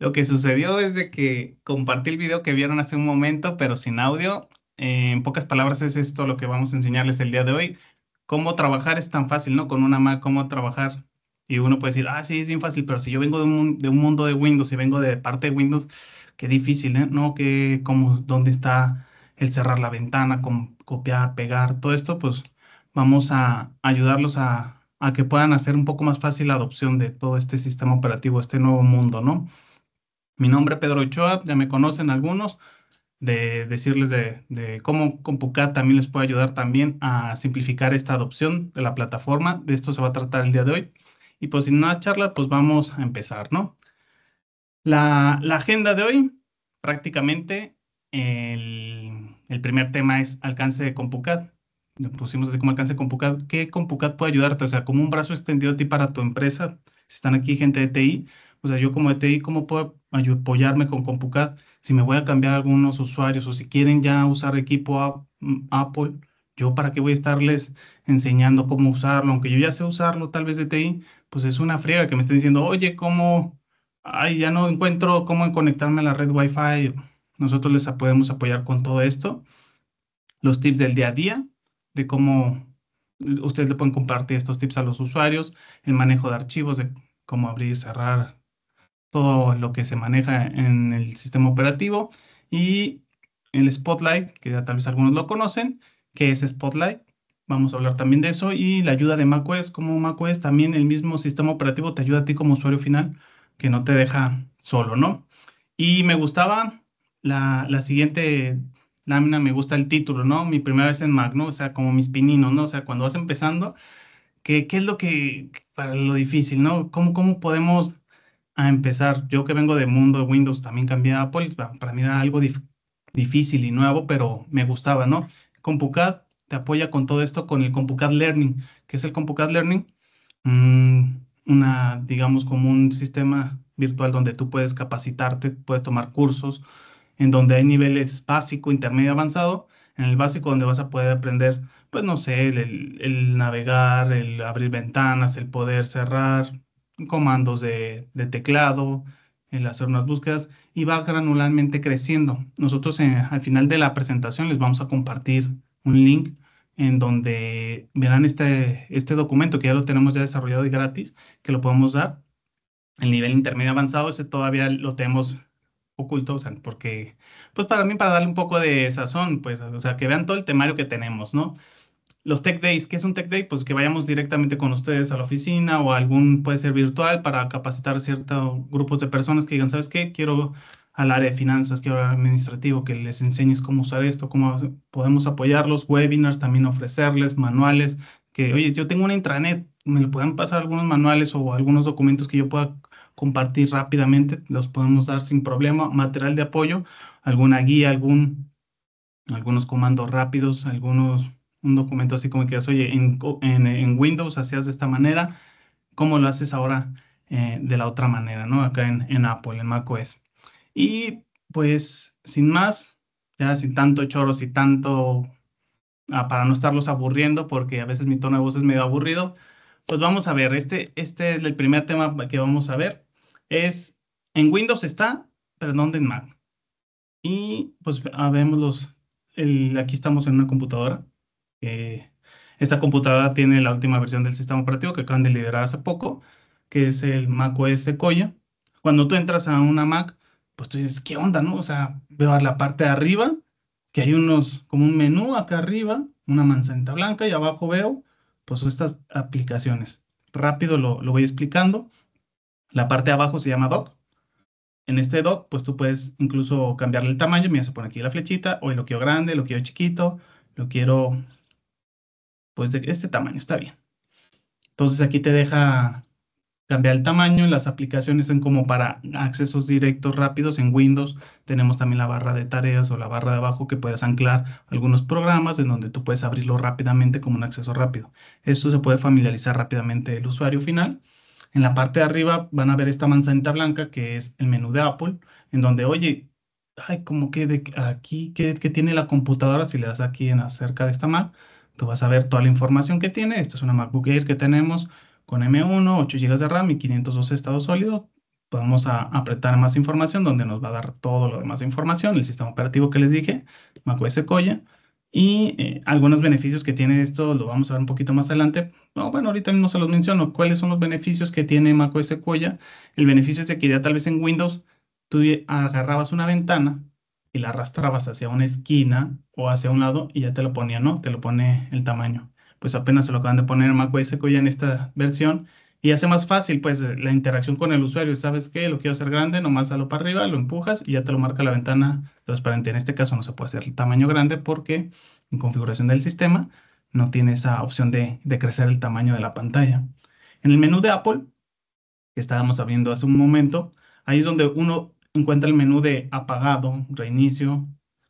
Lo que sucedió es de que compartí el video que vieron hace un momento, pero sin audio. Eh, en pocas palabras es esto lo que vamos a enseñarles el día de hoy. Cómo trabajar es tan fácil, ¿no? Con una Mac, cómo trabajar. Y uno puede decir, ah, sí, es bien fácil, pero si yo vengo de un, mundo de Windows y vengo de parte de Windows, qué difícil, ¿eh? No, que cómo, dónde está el cerrar la ventana, copiar, pegar, todo esto, pues vamos a ayudarlos a que puedan hacer un poco más fácil la adopción de todo este sistema operativo, este nuevo mundo, ¿no? Mi nombre es Pedro Ochoa, ya me conocen algunos, de decirles de, cómo CompuCat también les puede ayudar también a simplificar esta adopción de la plataforma. De esto se va a tratar el día de hoy. Y pues sin más charla, pues vamos a empezar, ¿no? La, agenda de hoy, prácticamente el, primer tema es alcance de CompuCat. Lo pusimos así como alcance de CompuCat. ¿Qué CompuCat puede ayudarte? O sea, como un brazo extendido a ti para tu empresa. Si están aquí gente de TI, o sea, yo como de TI, ¿cómo puedo apoyarme con CompuCat, si me voy a cambiar algunos usuarios o si quieren ya usar equipo mm, Apple, yo para qué voy a estarles enseñando cómo usarlo, aunque yo ya sé usarlo tal vez de TI, pues es una friega que me estén diciendo, oye, ¿cómo? Ay, ya no encuentro cómo conectarme a la red Wi-Fi. Nosotros les podemos apoyar con todo esto. Los tips del día a día, de cómo ustedes le pueden compartir estos tips a los usuarios, el manejo de archivos, de cómo abrir, cerrar, todo lo que se maneja en el sistema operativo y el Spotlight, que ya tal vez algunos lo conocen, que es Spotlight. Vamos a hablar también de eso y la ayuda de macOS. Como macOS, también el mismo sistema operativo te ayuda a ti como usuario final, que no te deja solo, ¿no? Y me gustaba la, siguiente lámina, me gusta el título, ¿no? Mi primera vez en Mac, ¿no? O sea, como mis pininos, ¿no? O sea, cuando vas empezando, ¿qué, qué es lo que, para lo difícil, ¿no? ¿Cómo, cómo podemos a empezar. Yo que vengo de mundo de Windows, también cambié a Apple, para mí era algo difícil y nuevo, pero me gustaba, ¿no? CompuCAD te apoya con todo esto, con el CompuCAD Learning. que es el CompuCAD Learning? Mm, una, digamos, como un sistema virtual donde tú puedes capacitarte, puedes tomar cursos, en donde hay niveles básico, intermedio, avanzado. En el básico donde vas a poder aprender, pues no sé, el navegar, el abrir ventanas, el poder cerrar, comandos de, teclado, en hacer unas búsquedas y va granularmente creciendo. Nosotros eh, al final de la presentación les vamos a compartir un link en donde verán este, este documento que ya lo tenemos ya desarrollado y gratis, que lo podemos dar. El nivel intermedio avanzado, ese todavía lo tenemos oculto, o sea, porque, pues para mí, para darle un poco de sazón, pues, o sea, que vean todo el temario que tenemos, ¿no? los tech days, ¿qué es un tech day? Pues que vayamos directamente con ustedes a la oficina o algún, puede ser virtual, para capacitar ciertos grupos de personas que digan, ¿sabes qué? Quiero al área de finanzas, quiero al administrativo, que les enseñes cómo usar esto, cómo podemos apoyarlos, webinars también ofrecerles, manuales, que, oye, yo tengo una intranet, me lo puedan pasar algunos manuales o algunos documentos que yo pueda compartir rápidamente, los podemos dar sin problema, material de apoyo, alguna guía, algún, algunos comandos rápidos, algunos un documento así como que oye, en, en, Windows hacías de esta manera, ¿cómo lo haces ahora eh, de la otra manera, ¿no? Acá en, Apple, en macOS. Y pues, sin más, ya sin tanto choros y tanto, ah, para no estarlos aburriendo, porque a veces mi tono de voz es medio aburrido, pues vamos a ver, este, este es el primer tema que vamos a ver, es, en Windows está, pero ¿dónde en Mac. Y pues ah, aquí estamos en una computadora esta computadora tiene la última versión del sistema operativo que acaban de liberar hace poco, que es el Mac OS Sequoia. Cuando tú entras a una Mac, pues tú dices, ¿qué onda, no? O sea, veo la parte de arriba que hay unos, como un menú acá arriba, una manzanita blanca y abajo veo, pues estas aplicaciones. Rápido lo, lo voy explicando. La parte de abajo se llama dock. En este dock, pues tú puedes incluso cambiarle el tamaño. Mira, se pone aquí la flechita. Hoy lo quiero grande, lo quiero chiquito, lo quiero pues este tamaño está bien. Entonces aquí te deja cambiar el tamaño, las aplicaciones son como para accesos directos rápidos en Windows, tenemos también la barra de tareas o la barra de abajo que puedes anclar algunos programas en donde tú puedes abrirlo rápidamente como un acceso rápido. Esto se puede familiarizar rápidamente el usuario final. En la parte de arriba van a ver esta manzanita blanca que es el menú de Apple, en donde, oye, ay, como que de aquí, que, tiene la computadora, si le das aquí en acerca de esta Mac, Tú vas a ver toda la información que tiene. Esta es una MacBook Air que tenemos con M1, 8 GB de RAM y 512 estado sólido. podemos a apretar más información donde nos va a dar todo lo demás de información, el sistema operativo que les dije, macOS Sequoia. Y eh, algunos beneficios que tiene esto lo vamos a ver un poquito más adelante. No, bueno, ahorita mismo se los menciono. ¿Cuáles son los beneficios que tiene macOS Sequoia? El beneficio es que ya tal vez en Windows tú agarrabas una ventana y la arrastrabas hacia una esquina o hacia un lado y ya te lo ponía, ¿no? Te lo pone el tamaño. Pues apenas se lo acaban de poner en macOS ya en esta versión y hace más fácil pues la interacción con el usuario. ¿Sabes qué? Lo quiero hacer grande, nomás salo para arriba, lo empujas y ya te lo marca la ventana transparente. En este caso no se puede hacer el tamaño grande porque en configuración del sistema no tiene esa opción de, de crecer el tamaño de la pantalla. En el menú de Apple, que estábamos abriendo hace un momento, ahí es donde uno encuentra el menú de apagado, reinicio,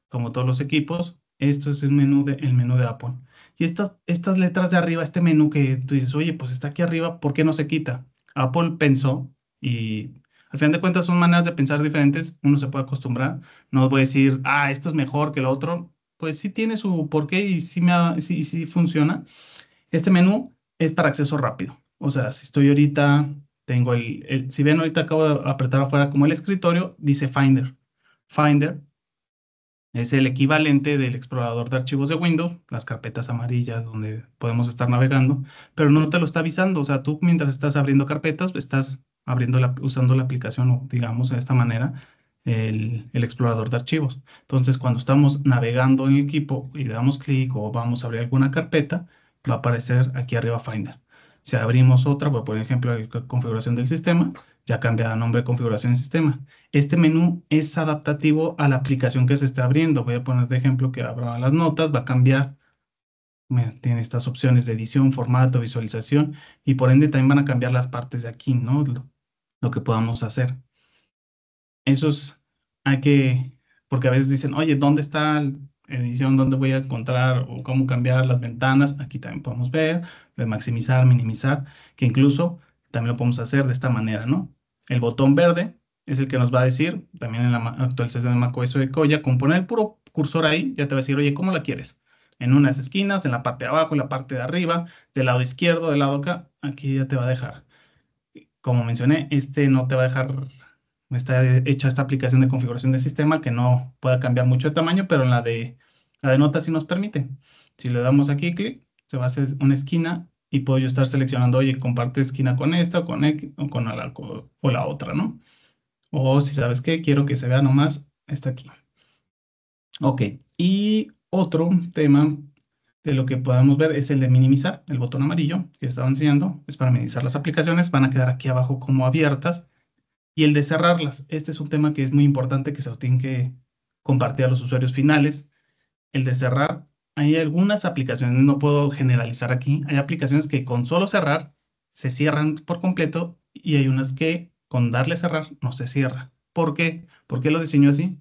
como todos los equipos. Esto es el menú de, menú de Apple. Y estas, estas letras de arriba, este menú que tú dices, oye, pues está aquí arriba, ¿por qué no se quita? Apple pensó y al final de cuentas son maneras de pensar diferentes, uno se puede acostumbrar, no voy a decir, ah, esto es mejor que lo otro, pues sí tiene su porqué y si me sí funciona. Este menú es para acceso rápido, o sea, si estoy ahorita tengo el, eh, si ven ahorita acabo de apretar afuera como el escritorio, dice Finder. Finder es el equivalente del explorador de archivos de Windows, las carpetas amarillas donde podemos estar navegando, pero no te lo está avisando, o sea, tú mientras estás abriendo carpetas, estás abriendo la, usando la aplicación o digamos de esta manera, el, explorador de archivos. Entonces, cuando estamos navegando en el equipo y damos clic o vamos a abrir alguna carpeta, va a aparecer aquí arriba Finder. Si abrimos otra, pues, por ejemplo, la configuración del sistema, ya cambia nombre de configuración del sistema. Este menú es adaptativo a la aplicación que se está abriendo. Voy a poner de ejemplo que abra las notas, va a cambiar. Tiene estas opciones de edición, formato, visualización y por ende también van a cambiar las partes de aquí, ¿no? Lo, lo que podamos hacer. Eso es, hay que, porque a veces dicen, oye, ¿dónde está el, edición donde voy a encontrar o cómo cambiar las ventanas. Aquí también podemos ver, maximizar, minimizar, que incluso también lo podemos hacer de esta manera, ¿no? El botón verde es el que nos va a decir, también en la actualización de macOS de colla con poner el puro cursor ahí, ya te va a decir, oye, ¿cómo la quieres? En unas esquinas, en la parte de abajo, en la parte de arriba, del lado izquierdo, del lado acá, aquí ya te va a dejar. Como mencioné, este no te va a dejar está hecha esta aplicación de configuración de sistema que no pueda cambiar mucho de tamaño, pero en la de, la de notas sí nos permite. Si le damos aquí clic, se va a hacer una esquina y puedo yo estar seleccionando, oye, comparte esquina con esta con o con la, o la otra, ¿no? O si sabes qué, quiero que se vea nomás, esta aquí. Ok, y otro tema de lo que podemos ver es el de minimizar, el botón amarillo que estaba enseñando, es para minimizar las aplicaciones, van a quedar aquí abajo como abiertas, y el de cerrarlas. Este es un tema que es muy importante que se tiene que compartir a los usuarios finales. El de cerrar, hay algunas aplicaciones, no puedo generalizar aquí, hay aplicaciones que con solo cerrar se cierran por completo y hay unas que con darle cerrar no se cierra. ¿Por qué? ¿Por qué lo diseñó así?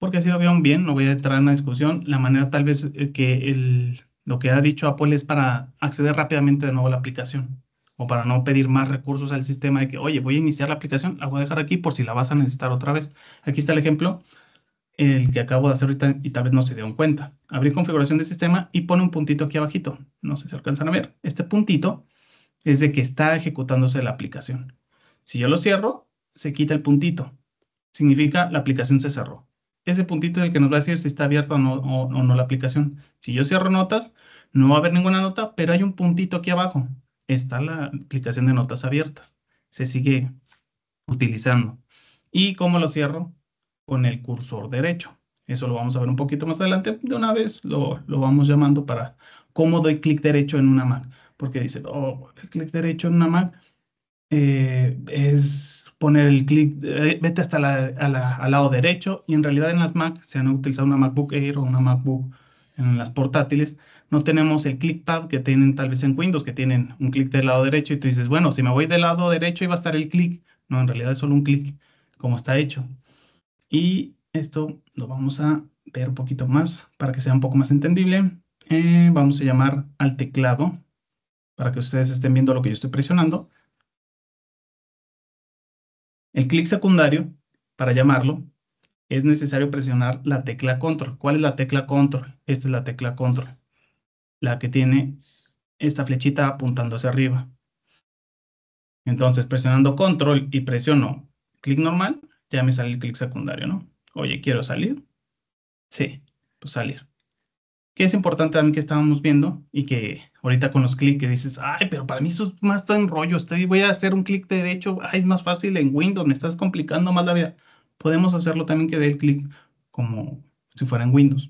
Porque así lo vieron bien, no voy a entrar en una discusión. La manera tal vez eh, que el, lo que ha dicho Apple es para acceder rápidamente de nuevo a la aplicación o para no pedir más recursos al sistema de que, oye, voy a iniciar la aplicación, la voy a dejar aquí por si la vas a necesitar otra vez. Aquí está el ejemplo, el que acabo de hacer ahorita y tal vez no se dieron cuenta. Abrir configuración de sistema y pone un puntito aquí abajito. No sé si alcanzan a ver. Este puntito es de que está ejecutándose la aplicación. Si yo lo cierro, se quita el puntito. Significa la aplicación se cerró. Ese puntito es el que nos va a decir si está abierta o no la aplicación. Si yo cierro notas, no va a haber ninguna nota, pero hay un puntito aquí abajo está la aplicación de notas abiertas. Se sigue utilizando. ¿Y cómo lo cierro? Con el cursor derecho. Eso lo vamos a ver un poquito más adelante. De una vez lo, vamos llamando para cómo doy clic derecho en una Mac. Porque dice, oh, el clic derecho en una Mac eh, es poner el clic, eh, vete hasta la, al lado derecho. Y en realidad en las Mac, se han utilizado una MacBook Air o una MacBook en las portátiles, no tenemos el clickpad que tienen tal vez en Windows, que tienen un clic del lado derecho y tú dices, bueno, si me voy del lado derecho iba a estar el clic. No, en realidad es solo un clic, como está hecho. Y esto lo vamos a ver un poquito más para que sea un poco más entendible. Eh, vamos a llamar al teclado para que ustedes estén viendo lo que yo estoy presionando. El clic secundario, para llamarlo, es necesario presionar la tecla control. ¿Cuál es la tecla control? Esta es la tecla control la que tiene esta flechita apuntando hacia arriba. Entonces, presionando control y presiono clic normal, ya me sale el clic secundario, ¿no? Oye, ¿quiero salir? Sí, pues salir. Que es importante también que estábamos viendo y que ahorita con los clics que dices, ay, pero para mí eso es más todo en rollo, estoy, voy a hacer un clic derecho, ay, es más fácil en Windows, me estás complicando más la vida. Podemos hacerlo también que dé el clic como si fuera en Windows.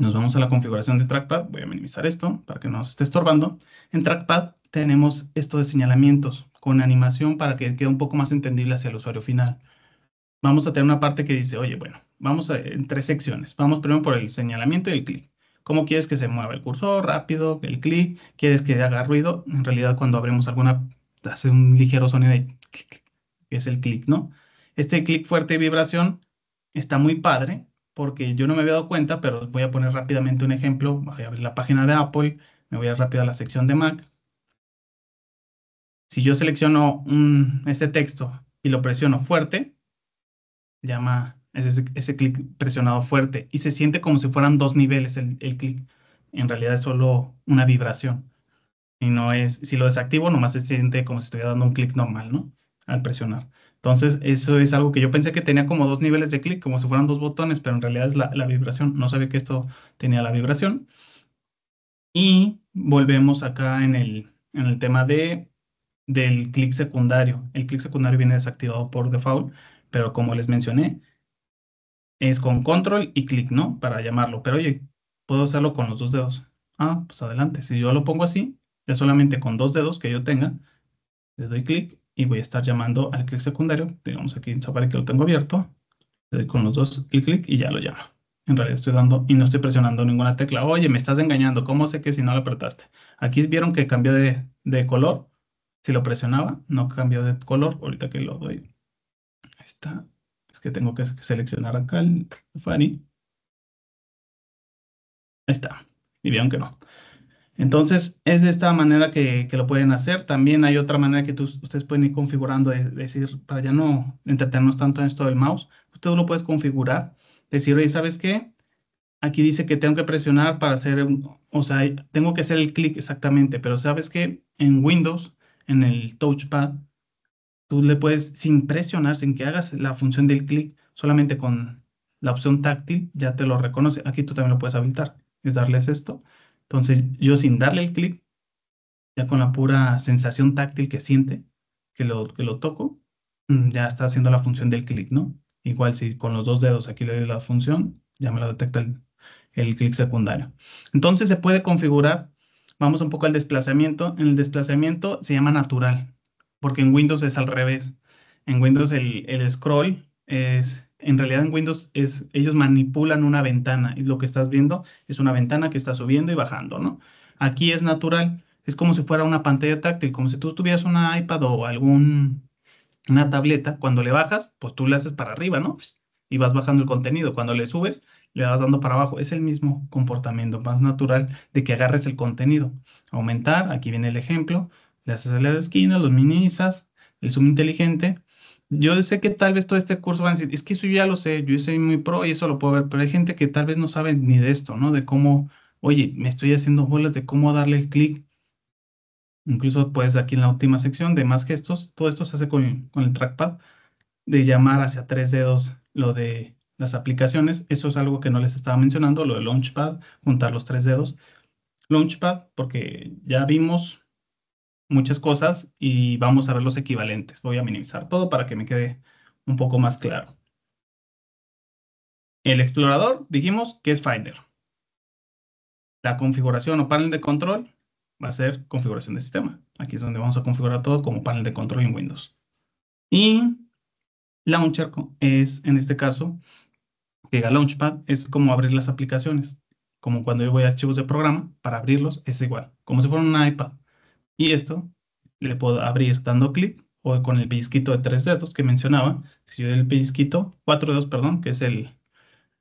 Nos vamos a la configuración de Trackpad. Voy a minimizar esto para que no nos esté estorbando. En Trackpad tenemos esto de señalamientos con animación para que quede un poco más entendible hacia el usuario final. Vamos a tener una parte que dice, oye, bueno, vamos en tres secciones. Vamos primero por el señalamiento y el clic. ¿Cómo quieres que se mueva el cursor? Rápido, el clic. ¿Quieres que haga ruido? En realidad, cuando abrimos alguna, hace un ligero sonido de que es el clic, ¿no? Este clic fuerte y vibración está muy padre porque yo no me había dado cuenta, pero voy a poner rápidamente un ejemplo. Voy a abrir la página de Apple, me voy a rápido a la sección de Mac. Si yo selecciono este texto y lo presiono fuerte, llama ese, clic presionado fuerte y se siente como si fueran dos niveles el, clic. En realidad es solo una vibración. Y no es, si lo desactivo, nomás se siente como si estuviera dando un clic normal, ¿no? Al presionar. Entonces, eso es algo que yo pensé que tenía como dos niveles de clic, como si fueran dos botones, pero en realidad es la, vibración. No sabía que esto tenía la vibración. Y volvemos acá en el, en el tema de, del clic secundario. El clic secundario viene desactivado por default, pero como les mencioné, es con control y clic, ¿no? Para llamarlo. Pero oye, puedo hacerlo con los dos dedos. Ah, pues adelante. Si yo lo pongo así, ya solamente con dos dedos que yo tenga, le doy clic y voy a estar llamando al clic secundario. Digamos aquí en Safari que lo tengo abierto. Le doy con los dos el clic y ya lo llama. En realidad estoy dando y no estoy presionando ninguna tecla. Oye, me estás engañando. ¿Cómo sé que si no lo apretaste? Aquí vieron que cambió de, color. Si lo presionaba, no cambió de color. Ahorita que lo doy. Ahí está. Es que tengo que seleccionar acá el Safari. Ahí está. Y vieron que no. Entonces, es de esta manera que, que, lo pueden hacer. También hay otra manera que ustedes pueden ir configurando, es decir, para ya no entretenernos tanto en esto del mouse, Usted lo puedes configurar, decir, oye, ¿sabes qué? Aquí dice que tengo que presionar para hacer, o sea, tengo que hacer el clic exactamente, pero ¿sabes qué? En Windows, en el touchpad, tú le puedes, sin presionar, sin que hagas la función del clic, solamente con la opción táctil, ya te lo reconoce. Aquí tú también lo puedes habilitar, es darles esto entonces yo sin darle el clic, ya con la pura sensación táctil que siente, que lo, que lo toco, mm, ya está haciendo la función del clic, ¿no? Igual si con los dos dedos aquí le doy la función, ya me lo detecta el, clic secundario. Entonces se puede configurar, vamos un poco al desplazamiento, en el desplazamiento se llama natural, porque en Windows es al revés. En Windows el, el scroll es en realidad en Windows es, ellos manipulan una ventana y lo que estás viendo es una ventana que está subiendo y bajando, ¿no? Aquí es natural, es como si fuera una pantalla táctil, como si tú tuvieras una iPad o algún, una tableta, cuando le bajas, pues tú le haces para arriba, ¿no? Y vas bajando el contenido, cuando le subes, le vas dando para abajo. Es el mismo comportamiento más natural de que agarres el contenido. Aumentar, aquí viene el ejemplo, le haces a las esquinas, los minimizas, el zoom inteligente, yo sé que tal vez todo este curso van a decir, es que eso ya lo sé, yo soy muy pro y eso lo puedo ver, pero hay gente que tal vez no sabe ni de esto, ¿no? De cómo, oye, me estoy haciendo bolas de cómo darle el clic. Incluso, pues, aquí en la última sección de más gestos, todo esto se hace con, con el trackpad, de llamar hacia tres dedos lo de las aplicaciones. Eso es algo que no les estaba mencionando, lo de Launchpad, juntar los tres dedos. Launchpad, porque ya vimos muchas cosas y vamos a ver los equivalentes. Voy a minimizar todo para que me quede un poco más claro. El explorador, dijimos que es Finder. La configuración o panel de control va a ser configuración de sistema. Aquí es donde vamos a configurar todo como panel de control en Windows. Y Launcher es, en este caso, que a Launchpad es como abrir las aplicaciones. Como cuando yo voy a archivos de programa, para abrirlos es igual, como si fuera un iPad. Y esto le puedo abrir dando clic o con el pellizquito de tres dedos que mencionaba. Si yo el pellizquito, cuatro dedos, perdón, que es el,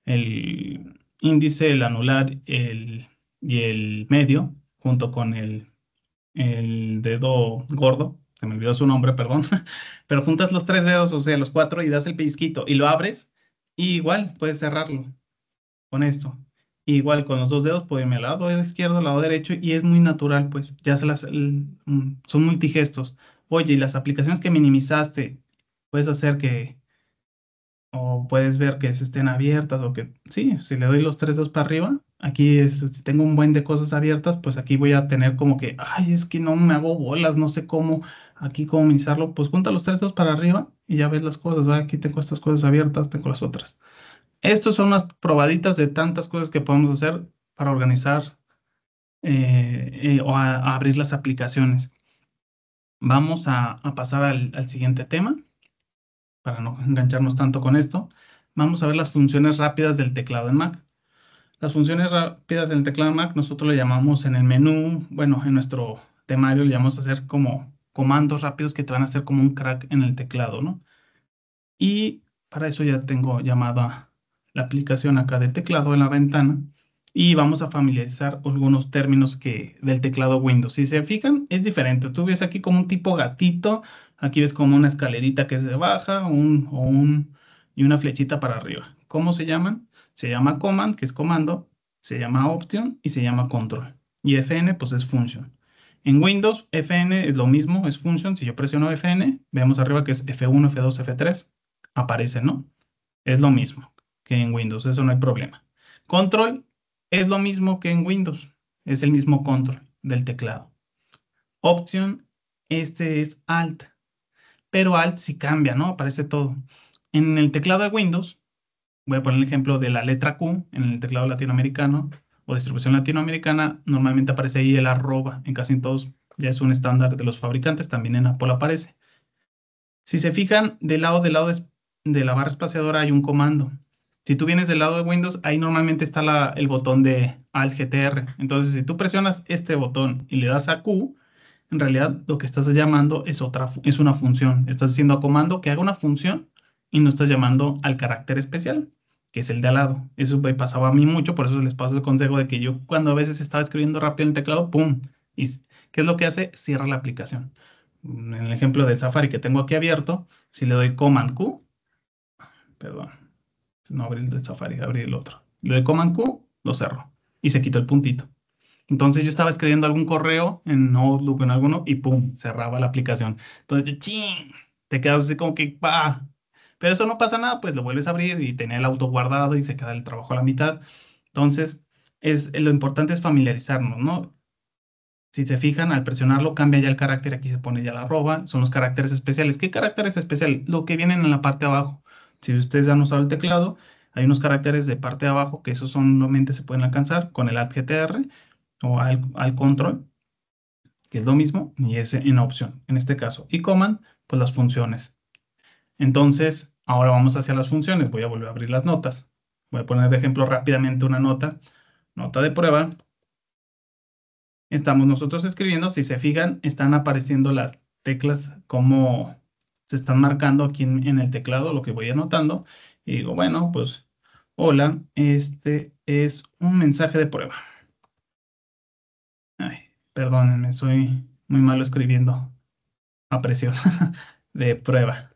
el índice, el anular el, y el medio, junto con el, el dedo gordo, se me olvidó su nombre, perdón, pero juntas los tres dedos, o sea, los cuatro, y das el pellizquito y lo abres, y igual puedes cerrarlo con esto igual con los dos dedos puede irme al lado izquierdo, al lado derecho y es muy natural, pues ya se las, mm, son multigestos. Oye, y las aplicaciones que minimizaste, puedes hacer que, o puedes ver que se estén abiertas o que, sí, si le doy los tres dedos para arriba, aquí es, si tengo un buen de cosas abiertas, pues aquí voy a tener como que, ay, es que no me hago bolas, no sé cómo, aquí cómo minimizarlo, pues junta los tres dedos para arriba y ya ves las cosas, aquí tengo estas cosas abiertas, tengo las otras. Estos son unas probaditas de tantas cosas que podemos hacer para organizar eh, eh, o abrir las aplicaciones. Vamos a, pasar al, siguiente tema, para no engancharnos tanto con esto. Vamos a ver las funciones rápidas del teclado en Mac. Las funciones rápidas del teclado en Mac nosotros le llamamos en el menú, bueno, en nuestro temario le llamamos a hacer como comandos rápidos que te van a hacer como un crack en el teclado, ¿no? Y para eso ya tengo llamada aplicación acá del teclado en la ventana y vamos a familiarizar algunos términos que del teclado Windows. Si se fijan, es diferente. Tú ves aquí como un tipo gatito, aquí ves como una escalerita que se baja un, o un, y una flechita para arriba. ¿Cómo se llaman? Se llama command, que es comando, se llama option y se llama control. Y FN, pues es function. En Windows, FN es lo mismo, es function. Si yo presiono FN, vemos arriba que es F1, F2, F3, aparece, ¿no? Es lo mismo que en Windows, eso no hay problema. Control es lo mismo que en Windows, es el mismo control del teclado. Option, este es Alt, pero Alt sí cambia, ¿no? Aparece todo. En el teclado de Windows, voy a poner el ejemplo de la letra Q en el teclado latinoamericano o distribución latinoamericana, normalmente aparece ahí el arroba, en casi todos ya es un estándar de los fabricantes, también en Apple aparece. Si se fijan, del lado del lado de la barra espaciadora hay un comando, si tú vienes del lado de Windows, ahí normalmente está el botón de Alt Entonces, si tú presionas este botón y le das a Q, en realidad lo que estás llamando es, otra, es una función. Estás haciendo a comando que haga una función y no estás llamando al carácter especial, que es el de al lado. Eso me pasaba a mí mucho, por eso les paso el consejo de que yo cuando a veces estaba escribiendo rápido en el teclado, ¡pum! qué es lo que hace? Cierra la aplicación. En el ejemplo de Safari que tengo aquí abierto, si le doy Command Q, perdón, no abrir el de Safari, abrí el otro. Lo de Comanq, Q lo cerró y se quitó el puntito. Entonces yo estaba escribiendo algún correo en Outlook en alguno y pum, cerraba la aplicación. Entonces, ching, te quedas así como que, ¡pa! Pero eso no pasa nada, pues lo vuelves a abrir y tenía el auto guardado y se queda el trabajo a la mitad. Entonces, es, lo importante es familiarizarnos, ¿no? Si se fijan, al presionarlo cambia ya el carácter, aquí se pone ya la arroba, son los caracteres especiales. ¿Qué carácter es especial? Lo que vienen en la parte de abajo. Si ustedes han usado el teclado, hay unos caracteres de parte de abajo que esos solamente se pueden alcanzar con el Alt o al, control, que es lo mismo, y es en opción, en este caso. Y command, pues las funciones. Entonces, ahora vamos hacia las funciones. Voy a volver a abrir las notas. Voy a poner de ejemplo rápidamente una nota, nota de prueba. Estamos nosotros escribiendo, si se fijan, están apareciendo las teclas como se están marcando aquí en, el teclado lo que voy anotando. Y digo, bueno, pues, hola, este es un mensaje de prueba. Ay, perdónenme, soy muy malo escribiendo a presión de prueba.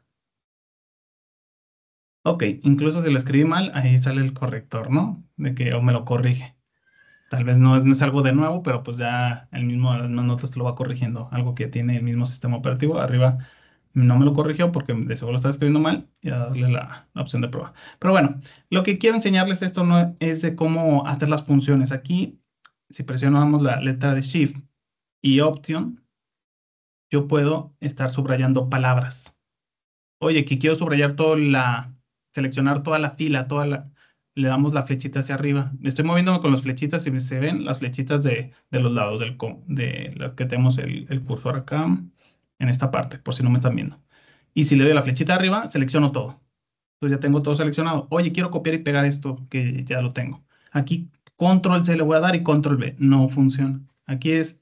Ok, incluso si lo escribí mal, ahí sale el corrector, ¿no? De que o me lo corrige. Tal vez no, es algo de nuevo, pero pues ya el mismo, las notas te lo va corrigiendo. Algo que tiene el mismo sistema operativo. Arriba no me lo corrigió porque de seguro lo estaba escribiendo mal y a darle la, opción de prueba. Pero bueno, lo que quiero enseñarles esto no es de cómo hacer las funciones. Aquí, si presionamos la letra de Shift y Option, yo puedo estar subrayando palabras. Oye, aquí quiero subrayar toda la, seleccionar toda la fila, toda la, le damos la flechita hacia arriba. Estoy moviéndome con las flechitas y se ven las flechitas de, los lados del, de lo que tenemos el, el cursor acá en esta parte, por si no me están viendo. Y si le doy la flechita arriba, selecciono todo. Entonces ya tengo todo seleccionado. Oye, quiero copiar y pegar esto que ya lo tengo. Aquí control C le voy a dar y control B. No funciona. Aquí es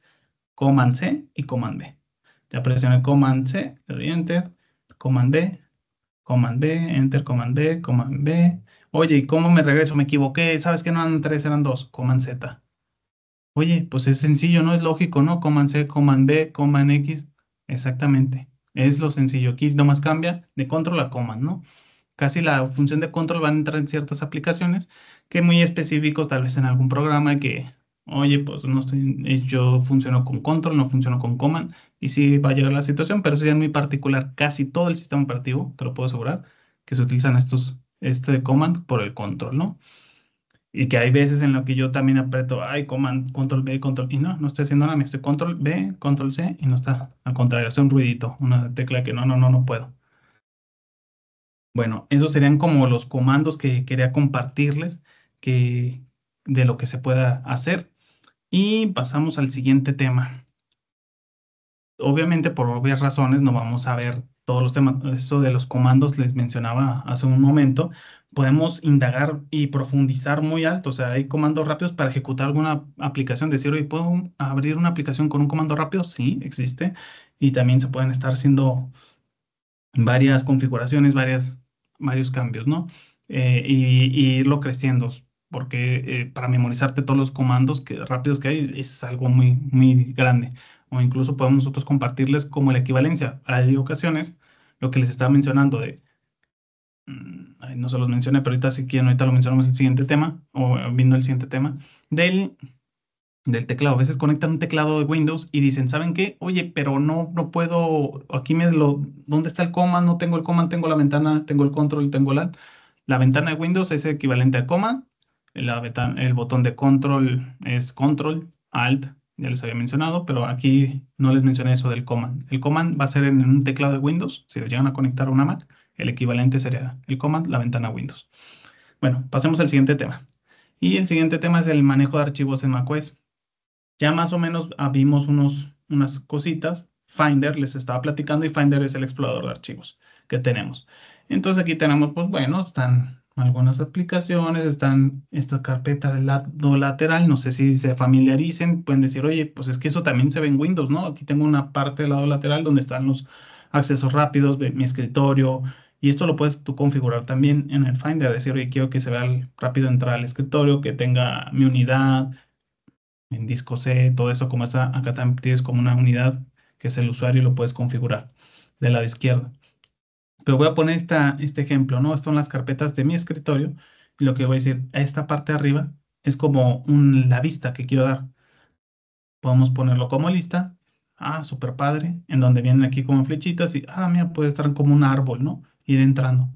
command C y command B. Ya presioné command C, le doy enter, command B, command B, enter, command B, command B. Oye, ¿y cómo me regreso? Me equivoqué. ¿Sabes que no eran tres, eran dos? Command Z. Oye, pues es sencillo, ¿no? Es lógico, ¿no? Command C, command B, command X. Exactamente. Es lo sencillo. Aquí nomás cambia de control a command, ¿no? Casi la función de control va a entrar en ciertas aplicaciones que muy específicos, tal vez en algún programa que, oye, pues no estoy, eh, yo funciono con control, no funciono con command, y sí va a llegar la situación, pero sería muy particular. Casi todo el sistema operativo, te lo puedo asegurar, que se utilizan estos, este command por el control, ¿no? Y que hay veces en lo que yo también aprieto, ay, command, control B, control, y no, no estoy haciendo nada, me estoy control B, control C, y no está. Al contrario, hace un ruidito, una tecla que no, no, no, no puedo. Bueno, esos serían como los comandos que quería compartirles que, de lo que se pueda hacer. Y pasamos al siguiente tema. Obviamente, por obvias razones, no vamos a ver todos los temas. Eso de los comandos les mencionaba hace un momento, podemos indagar y profundizar muy alto. O sea, hay comandos rápidos para ejecutar alguna aplicación. Decir, y ¿puedo abrir una aplicación con un comando rápido? Sí, existe. Y también se pueden estar haciendo varias configuraciones, varias, varios cambios, ¿no? Eh, y, irlo creciendo, porque eh, para memorizarte todos los comandos que, rápidos que hay es algo muy, muy grande. O incluso podemos nosotros compartirles como la equivalencia. Hay ocasiones, lo que les estaba mencionando de Mm, no se los mencioné, pero ahorita si quieren, ahorita lo mencionamos el siguiente tema, o viendo el siguiente tema, del, del teclado. A veces conectan un teclado de Windows y dicen, ¿saben qué? Oye, pero no, no puedo, aquí me lo, ¿dónde está el coma? No tengo el coma, tengo la ventana, tengo el control, tengo la, alt. La ventana de Windows es equivalente a coma, el botón de control es control, alt, ya les había mencionado, pero aquí no les mencioné eso del command. El command va a ser en un teclado de Windows, si lo llegan a conectar a una Mac el equivalente sería el command, la ventana Windows. Bueno, pasemos al siguiente tema. Y el siguiente tema es el manejo de archivos en macOS. Ya más o menos vimos unos, unas cositas. Finder les estaba platicando y Finder es el explorador de archivos que tenemos. Entonces aquí tenemos, pues bueno, están algunas aplicaciones, están esta carpeta del lado lateral, no sé si se familiaricen, pueden decir, oye, pues es que eso también se ve en Windows, ¿no? Aquí tengo una parte del lado lateral donde están los accesos rápidos de mi escritorio, y esto lo puedes tú configurar también en el Finder, decir, oye, quiero que se vea rápido entrar al escritorio, que tenga mi unidad en disco C, todo eso como está, acá también tienes como una unidad que es el usuario y lo puedes configurar del lado izquierdo. Pero voy a poner esta, este ejemplo, ¿no? Estas son las carpetas de mi escritorio y lo que voy a decir, a esta parte de arriba es como la vista que quiero dar. Podemos ponerlo como lista, ah, súper padre, en donde vienen aquí como flechitas y, ah, mira, puede estar como un árbol, ¿no? ir entrando.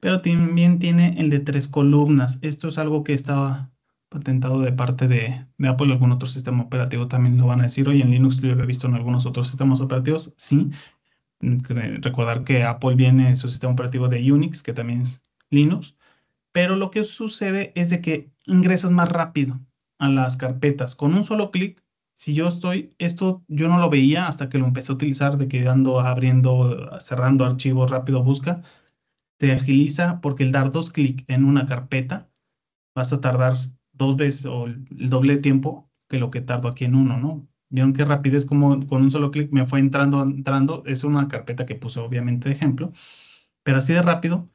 Pero también tiene el de tres columnas. Esto es algo que estaba patentado de parte de, de Apple algún otro sistema operativo. También lo van a decir. Hoy en Linux lo he visto en algunos otros sistemas operativos. Sí. Mm, recordar que Apple viene su sistema operativo de Unix, que también es Linux. Pero lo que sucede es de que ingresas más rápido a las carpetas. Con un solo clic si yo estoy, esto yo no lo veía hasta que lo empecé a utilizar, de que ando abriendo, cerrando archivos rápido, busca, te agiliza porque el dar dos clics en una carpeta vas a tardar dos veces o el doble de tiempo que lo que tardo aquí en uno, ¿no? Vieron qué rapidez como con un solo clic me fue entrando, entrando, es una carpeta que puse obviamente de ejemplo, pero así de rápido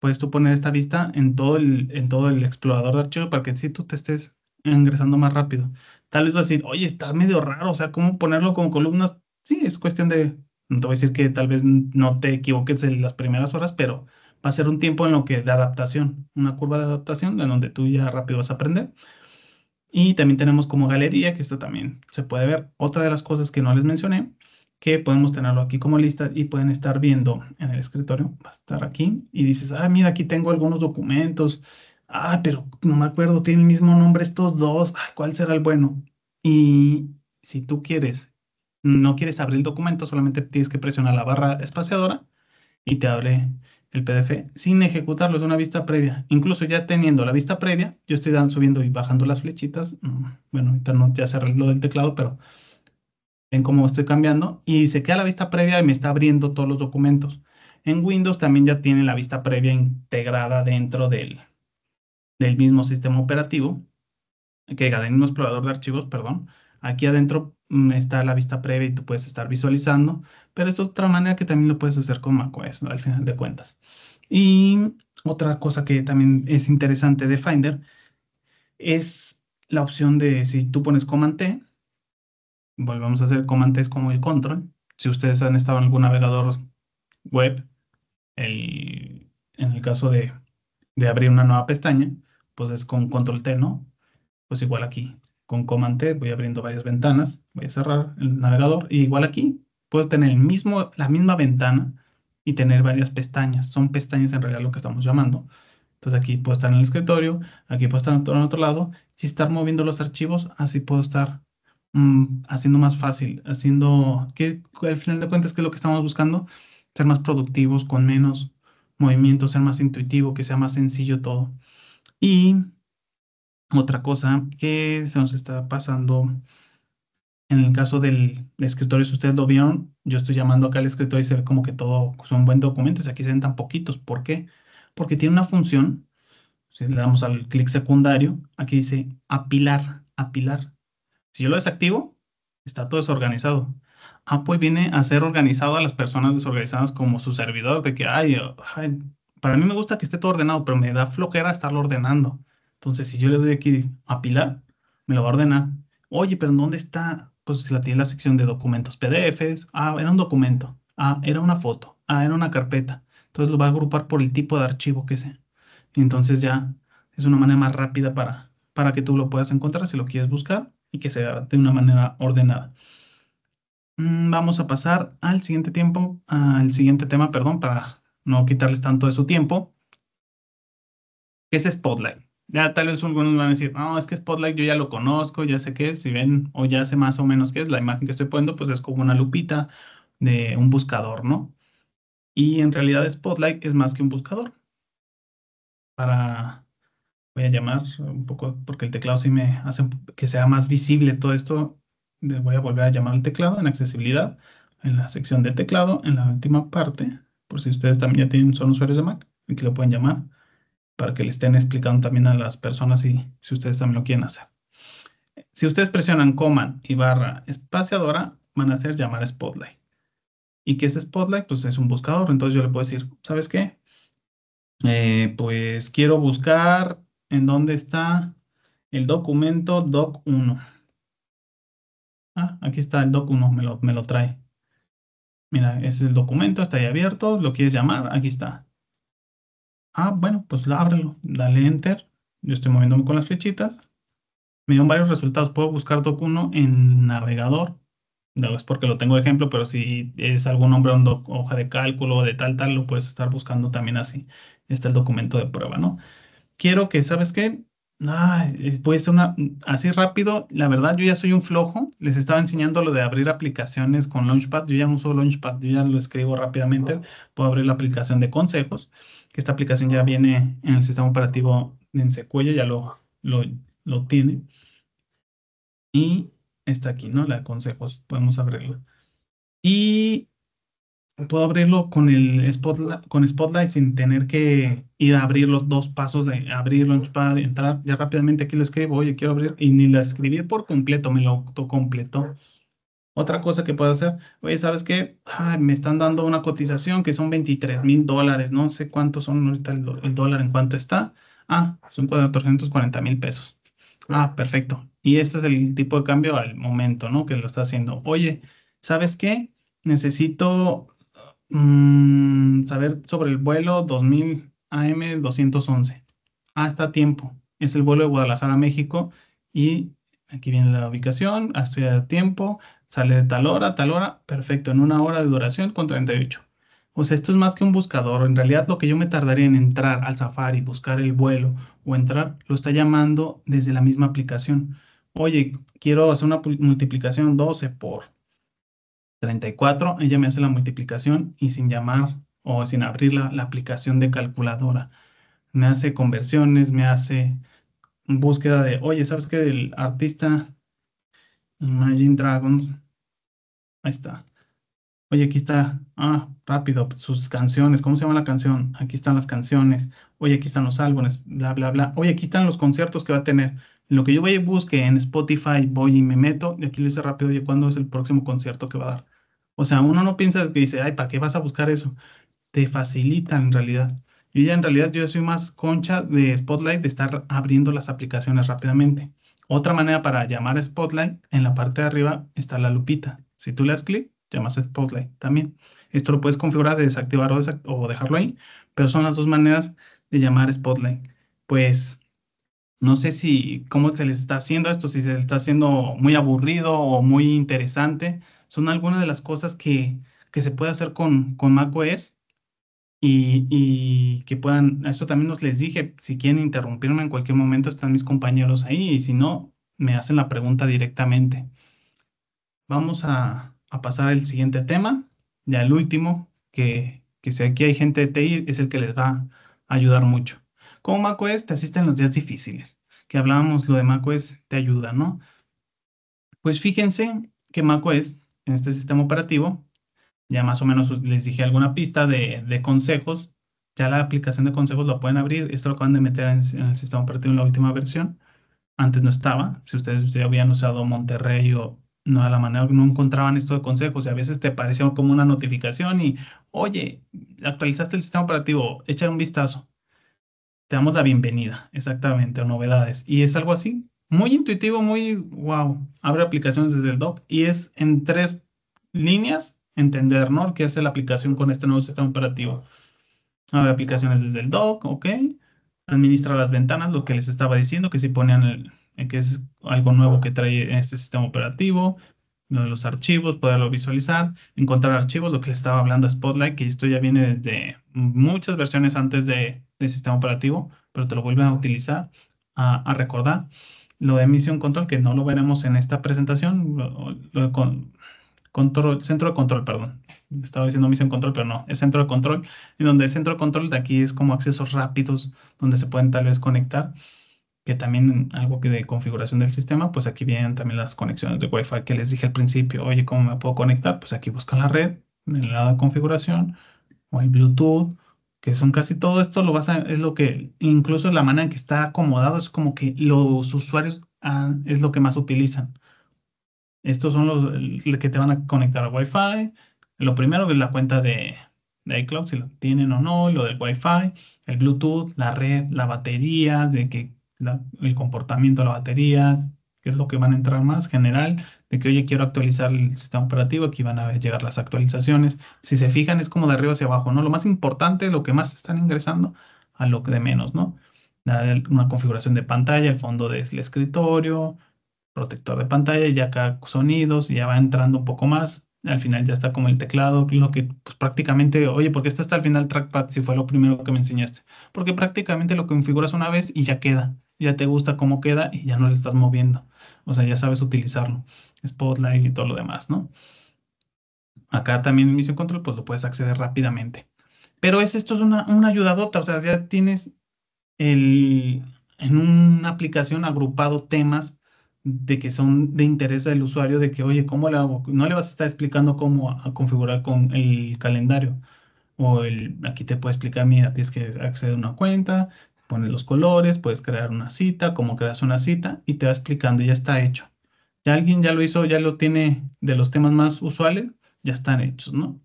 puedes tú poner esta vista en todo el, en todo el explorador de archivos para que si tú te estés ingresando más rápido. Tal vez va a decir, oye, está medio raro, o sea, ¿cómo ponerlo como columnas? Sí, es cuestión de, no te voy a decir que tal vez no te equivoques en las primeras horas, pero va a ser un tiempo en lo que de adaptación, una curva de adaptación en donde tú ya rápido vas a aprender. Y también tenemos como galería, que esto también se puede ver. Otra de las cosas que no les mencioné, que podemos tenerlo aquí como lista y pueden estar viendo en el escritorio, va a estar aquí y dices, ah, mira, aquí tengo algunos documentos ah, pero no me acuerdo, tienen el mismo nombre estos dos, ah, ¿cuál será el bueno? Y si tú quieres, no quieres abrir el documento, solamente tienes que presionar la barra espaciadora y te abre el PDF sin ejecutarlo, es una vista previa. Incluso ya teniendo la vista previa, yo estoy subiendo y bajando las flechitas. Mm, bueno, ahorita no, ya se lo del teclado, pero ven cómo estoy cambiando. Y se queda la vista previa y me está abriendo todos los documentos. En Windows también ya tiene la vista previa integrada dentro del, del mismo sistema operativo, que del mismo explorador de archivos, perdón. Aquí adentro mm, está la vista previa y tú puedes estar visualizando, pero es otra manera que también lo puedes hacer con macOS al final de cuentas. Y otra cosa que también es interesante de Finder es la opción de si tú pones Command T, volvemos a hacer Command T es como el control. Si ustedes han estado en algún navegador web, el, en el caso de, de abrir una nueva pestaña, pues es con control T, ¿no? Pues igual aquí, con command T voy abriendo varias ventanas, voy a cerrar el navegador, y igual aquí puedo tener el mismo, la misma ventana y tener varias pestañas, son pestañas en realidad lo que estamos llamando. Entonces aquí puedo estar en el escritorio, aquí puedo estar en otro, lado, si estar moviendo los archivos, así puedo estar mm, haciendo más fácil, haciendo, que al final de cuentas, que es lo que estamos buscando? Ser más productivos, con menos movimiento, ser más intuitivo, que sea más sencillo todo. Y otra cosa que se nos está pasando en el caso del escritorio, si ustedes lo vieron, yo estoy llamando acá al escritorio y se ve como que todo pues, son buen documentos. Aquí se ven tan poquitos. ¿Por qué? Porque tiene una función. Si le damos al clic secundario, aquí dice apilar, apilar. Si yo lo desactivo, está todo desorganizado. Ah, pues viene a ser organizado a las personas desorganizadas como su servidor, de que, hay... ay para mí me gusta que esté todo ordenado, pero me da flojera estarlo ordenando. Entonces, si yo le doy aquí a pilar, me lo va a ordenar. Oye, pero ¿dónde está? Pues si la tiene la sección de documentos PDFs. Ah, era un documento. Ah, era una foto. Ah, era una carpeta. Entonces lo va a agrupar por el tipo de archivo que sea. Y entonces ya es una manera más rápida para, para que tú lo puedas encontrar si lo quieres buscar y que sea de una manera ordenada. Mm, vamos a pasar al siguiente tiempo, al siguiente tema, perdón, para no quitarles tanto de su tiempo, que es Spotlight. Ya tal vez algunos van a decir, no, es que Spotlight yo ya lo conozco, ya sé qué es, si ven o ya sé más o menos qué es, la imagen que estoy poniendo pues es como una lupita de un buscador, ¿no? Y en realidad Spotlight es más que un buscador. Para, voy a llamar un poco, porque el teclado sí me hace que sea más visible todo esto, voy a volver a llamar el teclado en accesibilidad, en la sección del teclado, en la última parte, por si ustedes también ya tienen, son usuarios de Mac y que lo pueden llamar para que le estén explicando también a las personas y si ustedes también lo quieren hacer. Si ustedes presionan command y barra espaciadora, van a hacer llamar Spotlight. ¿Y qué es Spotlight? Pues es un buscador. Entonces yo le puedo decir, ¿sabes qué? Eh, pues quiero buscar en dónde está el documento doc1. Ah, aquí está el doc1, me me lo trae. Mira, ese es el documento, está ahí abierto, lo quieres llamar, aquí está. Ah, bueno, pues ábrelo, dale enter. Yo estoy moviéndome con las flechitas. Me dieron varios resultados. Puedo buscar doc en navegador. No es porque lo tengo de ejemplo, pero si es algún nombre o hoja de cálculo o de tal, tal, lo puedes estar buscando también así. Está el documento de prueba, ¿no? Quiero que, ¿sabes qué? Ah, voy a una, mm, así rápido, la verdad yo ya soy un flojo, les estaba enseñando lo de abrir aplicaciones con Launchpad, yo ya no uso Launchpad, yo ya lo escribo rápidamente, puedo abrir la aplicación de consejos, que esta aplicación ya viene en el sistema operativo en Sequoia, ya lo, lo, lo tiene. Y está aquí, ¿no? La de consejos, podemos abrirla. Y puedo abrirlo con el spotlight, con Spotlight sin tener que ir a abrir los dos pasos de abrirlo para entrar. Ya rápidamente aquí lo escribo, oye, quiero abrir, y ni la escribí por completo, me lo autocompletó. Otra cosa que puedo hacer, oye, ¿sabes qué? me están dando una cotización que son 23 mil dólares, no sé cuánto son ahorita el, el, dólar, en cuánto está. Ah, son 440 mil pesos. Ah, perfecto. Y este es el tipo de cambio al momento, ¿no? Que lo está haciendo. Oye, ¿sabes qué? Necesito Mm, saber sobre el vuelo 2000 AM 211. Ah, tiempo. Es el vuelo de Guadalajara a México y aquí viene la ubicación. Hasta ah, estoy tiempo. Sale de tal hora, tal hora. Perfecto. En una hora de duración con 38. O sea, esto es más que un buscador. En realidad, lo que yo me tardaría en entrar al Safari, buscar el vuelo o entrar, lo está llamando desde la misma aplicación. Oye, quiero hacer una multiplicación 12 por 34, ella me hace la multiplicación y sin llamar o sin abrir la, la aplicación de calculadora. Me hace conversiones, me hace búsqueda de, oye, ¿sabes qué? El artista Imagine Dragons, ahí está. Oye, aquí está, ah, rápido, sus canciones, ¿cómo se llama la canción? Aquí están las canciones, oye, aquí están los álbumes, bla, bla, bla. Oye, aquí están los conciertos que va a tener lo que yo voy y busque en Spotify, voy y me meto, y aquí lo hice rápido, oye, ¿cuándo es el próximo concierto que va a dar? O sea, uno no piensa que dice, ay, ¿para qué vas a buscar eso? Te facilita en realidad. Yo ya en realidad yo soy más concha de Spotlight de estar abriendo las aplicaciones rápidamente. Otra manera para llamar a Spotlight, en la parte de arriba está la lupita. Si tú le das clic, llamas a Spotlight también. Esto lo puedes configurar de desactivar o, o dejarlo ahí, pero son las dos maneras de llamar Spotlight. Pues no sé si cómo se les está haciendo esto, si se les está haciendo muy aburrido o muy interesante. Son algunas de las cosas que, se puede hacer con, con macOS y, y, que puedan, esto también nos les dije, si quieren interrumpirme en cualquier momento están mis compañeros ahí y si no, me hacen la pregunta directamente. Vamos a, pasar al siguiente tema, ya el último, que, que si aquí hay gente de TI es el que les va a ayudar mucho. Como macOS te asiste en los días difíciles, que hablábamos lo de macOS te ayuda, ¿no? Pues fíjense que macOS, en este sistema operativo, ya más o menos les dije alguna pista de, consejos, ya la aplicación de consejos lo pueden abrir, esto lo acaban de meter en, el sistema operativo en la última versión, antes no estaba, si ustedes ya habían usado Monterrey o no a la manera no encontraban esto de consejos y a veces te parecía como una notificación y oye actualizaste el sistema operativo echa un vistazo te damos la bienvenida, exactamente, a novedades. Y es algo así, muy intuitivo, muy wow. Abre aplicaciones desde el doc y es en tres líneas entender, ¿no? ¿Qué hace la aplicación con este nuevo sistema operativo? Abre aplicaciones desde el doc ok. Administra las ventanas, lo que les estaba diciendo, que si ponían que es algo nuevo que trae este sistema operativo los archivos, poderlo visualizar, encontrar archivos, lo que les estaba hablando Spotlight, que esto ya viene desde muchas versiones antes de, del sistema operativo, pero te lo vuelven a utilizar, a, recordar. Lo de Mission Control, que no lo veremos en esta presentación, lo, con, centro de control, perdón. Estaba diciendo Mission Control, pero no, es centro de control, y donde es centro de control de aquí es como accesos rápidos, donde se pueden tal vez conectar que también algo que de configuración del sistema, pues aquí vienen también las conexiones de Wi-Fi que les dije al principio, oye, ¿cómo me puedo conectar? Pues aquí busca la red, en el lado de configuración, o el Bluetooth, que son casi todo esto, lo vas a, es lo que, incluso la manera en que está acomodado, es como que los usuarios ah, es lo que más utilizan. Estos son los que te van a conectar a Wi-Fi. Lo primero es la cuenta de, de iCloud, si lo tienen o no, lo del Wi-Fi, el Bluetooth, la red, la batería, de que el comportamiento de la batería, que es lo que van a entrar más general, de que, oye, quiero actualizar el sistema operativo, aquí van a llegar las actualizaciones. Si se fijan, es como de arriba hacia abajo, ¿no? Lo más importante, lo que más están ingresando a lo que de menos, ¿no? Una configuración de pantalla, el fondo del el escritorio, protector de pantalla, ya acá sonidos, ya va entrando un poco más, al final ya está como el teclado, lo que pues prácticamente, oye, porque qué está hasta el final trackpad si fue lo primero que me enseñaste? Porque prácticamente lo configuras una vez y ya queda ya te gusta cómo queda y ya no le estás moviendo. O sea, ya sabes utilizarlo. Spotlight y todo lo demás, ¿no? Acá también en Mission Control, pues lo puedes acceder rápidamente. Pero es, esto es una, una ayudadota, o sea, ya tienes el, en una aplicación agrupado temas de que son de interés del usuario, de que, oye, ¿cómo le hago? No le vas a estar explicando cómo configurar con el calendario. O el, aquí te puede explicar, mira, tienes que acceder a una cuenta, pones los colores, puedes crear una cita, cómo creas una cita y te va explicando, ya está hecho. Ya alguien ya lo hizo, ya lo tiene de los temas más usuales, ya están hechos, ¿no?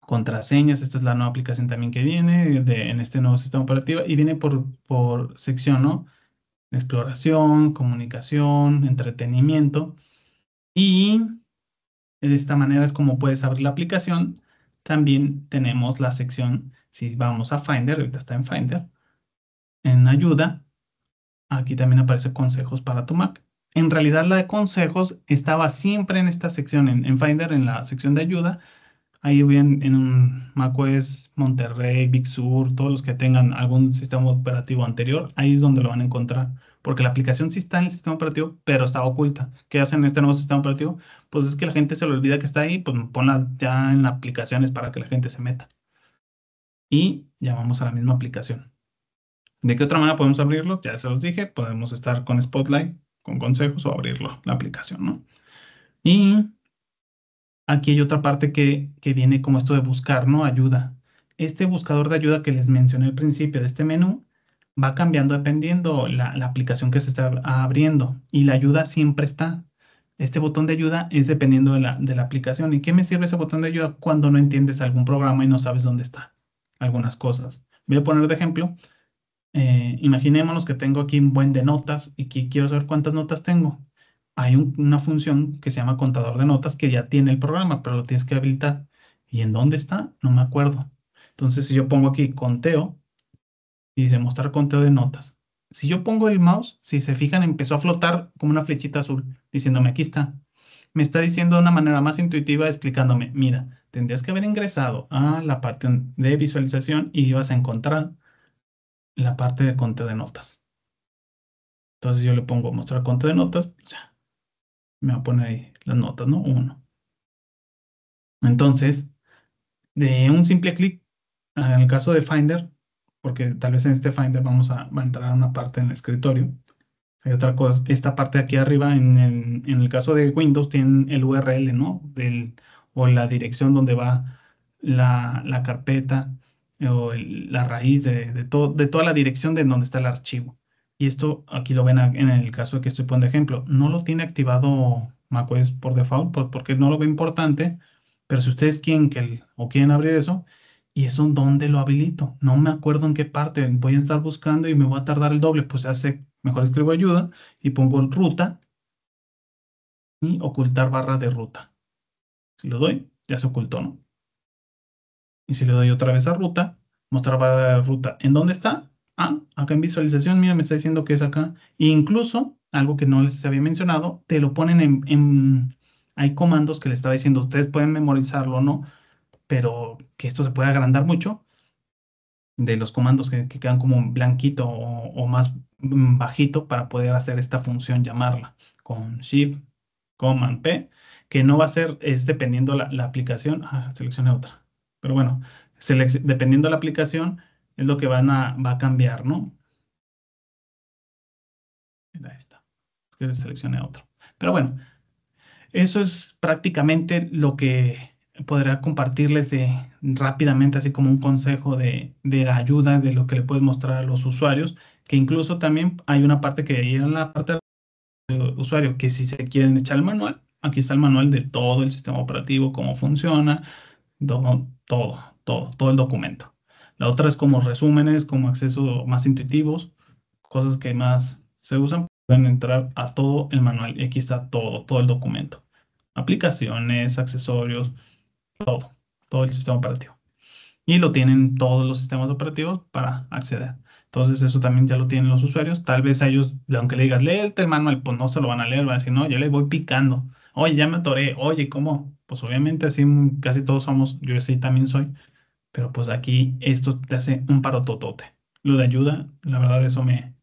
Contraseñas, esta es la nueva aplicación también que viene en este nuevo sistema operativo y viene por, por sección, ¿no? Exploración, comunicación, entretenimiento. Y de esta manera es como puedes abrir la aplicación. También tenemos la sección si vamos a Finder, ahorita está en Finder, en ayuda, aquí también aparece consejos para tu Mac. En realidad la de consejos estaba siempre en esta sección, en, Finder, en la sección de ayuda. Ahí bien en un macOS, Monterrey, Big Sur, todos los que tengan algún sistema operativo anterior, ahí es donde lo van a encontrar. Porque la aplicación sí está en el sistema operativo, pero está oculta. ¿Qué hacen en este nuevo sistema operativo? Pues es que la gente se le olvida que está ahí, pues ponla ya en aplicaciones para que la gente se meta y llamamos a la misma aplicación. ¿De qué otra manera podemos abrirlo? Ya se los dije, podemos estar con Spotlight, con consejos o abrirlo, la aplicación, ¿no? Y aquí hay otra parte que, viene como esto de buscar, ¿no? Ayuda. Este buscador de ayuda que les mencioné al principio de este menú va cambiando dependiendo la, aplicación que se está abriendo y la ayuda siempre está. Este botón de ayuda es dependiendo de la, de la aplicación. ¿Y qué me sirve ese botón de ayuda cuando no entiendes algún programa y no sabes dónde está? algunas cosas. Voy a poner de ejemplo, eh, imaginémonos que tengo aquí un buen de notas y que quiero saber cuántas notas tengo. Hay una función que se llama contador de notas que ya tiene el programa, pero lo tienes que habilitar. ¿Y en dónde está? No me acuerdo. Entonces, si yo pongo aquí conteo y dice mostrar conteo de notas. Si yo pongo el mouse, si se fijan, empezó a flotar como una flechita azul, diciéndome aquí está. Me está diciendo de una manera más intuitiva, explicándome, mira, tendrías que haber ingresado a la parte de visualización y ibas a encontrar la parte de conteo de notas. Entonces yo le pongo mostrar conteo de notas, pues me va a poner ahí las notas, ¿no? Uno. Entonces, de un simple clic, en el caso de Finder, porque tal vez en este Finder vamos a, entrar a una parte en el escritorio. Hay otra cosa, esta parte aquí arriba, en el, en el caso de Windows, tiene el URL, ¿no? Del, o la dirección donde va la, carpeta eh, o la raíz de, de, de toda la dirección de donde está el archivo. Y esto aquí lo ven en el caso que estoy poniendo ejemplo. No lo tiene activado macOS por default porque no lo ve importante, pero si ustedes quieren que el, o quieren abrir eso, y eso donde lo habilito. No me acuerdo en qué parte, voy a estar buscando y me voy a tardar el doble, pues hace, mejor escribo ayuda y pongo ruta y ocultar barra de ruta. Si lo doy, ya se ocultó, ¿no? Y si le doy otra vez a ruta, mostrar la ruta. ¿En dónde está? Ah, acá en visualización, mira, me está diciendo que es acá. incluso, algo que no les había mencionado, te lo ponen en, Hay comandos que le estaba diciendo, ustedes pueden memorizarlo, ¿no? Pero que esto se puede agrandar mucho. De los comandos que, quedan como blanquito o, o más bajito para poder hacer esta función, llamarla. Con Shift, Command P que no va a ser, es dependiendo la, aplicación, ah, seleccioné otra, pero bueno, dependiendo la aplicación es lo que van a, va a cambiar, ¿no? Mira, esta, es que seleccioné otro. Pero bueno, eso es prácticamente lo que podría compartirles de, rápidamente, así como un consejo de, ayuda, de lo que le puedes mostrar a los usuarios, que incluso también hay una parte que hay en la parte del usuario, que si se quieren echar el manual, Aquí está el manual de todo el sistema operativo, cómo funciona, todo, todo, todo, todo el documento. La otra es como resúmenes, como acceso más intuitivos, cosas que más se usan. Pueden entrar a todo el manual y aquí está todo, todo el documento. Aplicaciones, accesorios, todo, todo el sistema operativo. Y lo tienen todos los sistemas operativos para acceder. Entonces eso también ya lo tienen los usuarios. Tal vez a ellos, aunque le digas, lee el manual, pues no se lo van a leer, van a decir, no, yo le voy picando oye, ya me atoré, oye, ¿cómo? Pues obviamente así casi todos somos, yo sí también soy, pero pues aquí esto te hace un parototote. Lo de ayuda, la verdad eso me,